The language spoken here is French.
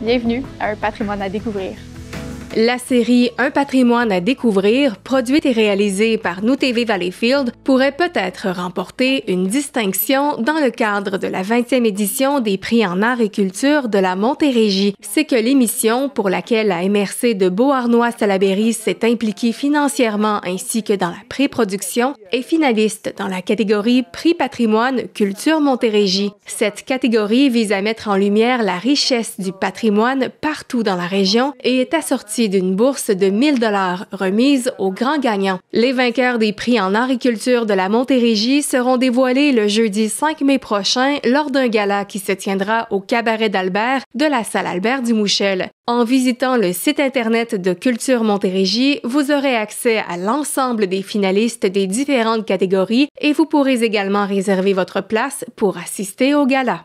Bienvenue à Un patrimoine à découvrir. La série Un patrimoine à découvrir, produite et réalisée par Nous TV Valleyfield, pourrait peut-être remporter une distinction dans le cadre de la 20e édition des prix en art et culture de la Montérégie. C'est que l'émission, pour laquelle la MRC de Beauharnois-Salaberry s'est impliquée financièrement ainsi que dans la pré-production, est finaliste dans la catégorie Prix patrimoine culture Montérégie. Cette catégorie vise à mettre en lumière la richesse du patrimoine partout dans la région et est assortie d'une bourse de 1000 dollars remise aux grands gagnants. Les vainqueurs des prix en agriculture de la Montérégie seront dévoilés le jeudi 5 mai prochain lors d'un gala qui se tiendra au cabaret d'Albert de la salle Albert du Mouchel. En visitant le site internet de Culture Montérégie, vous aurez accès à l'ensemble des finalistes des différentes catégories et vous pourrez également réserver votre place pour assister au gala.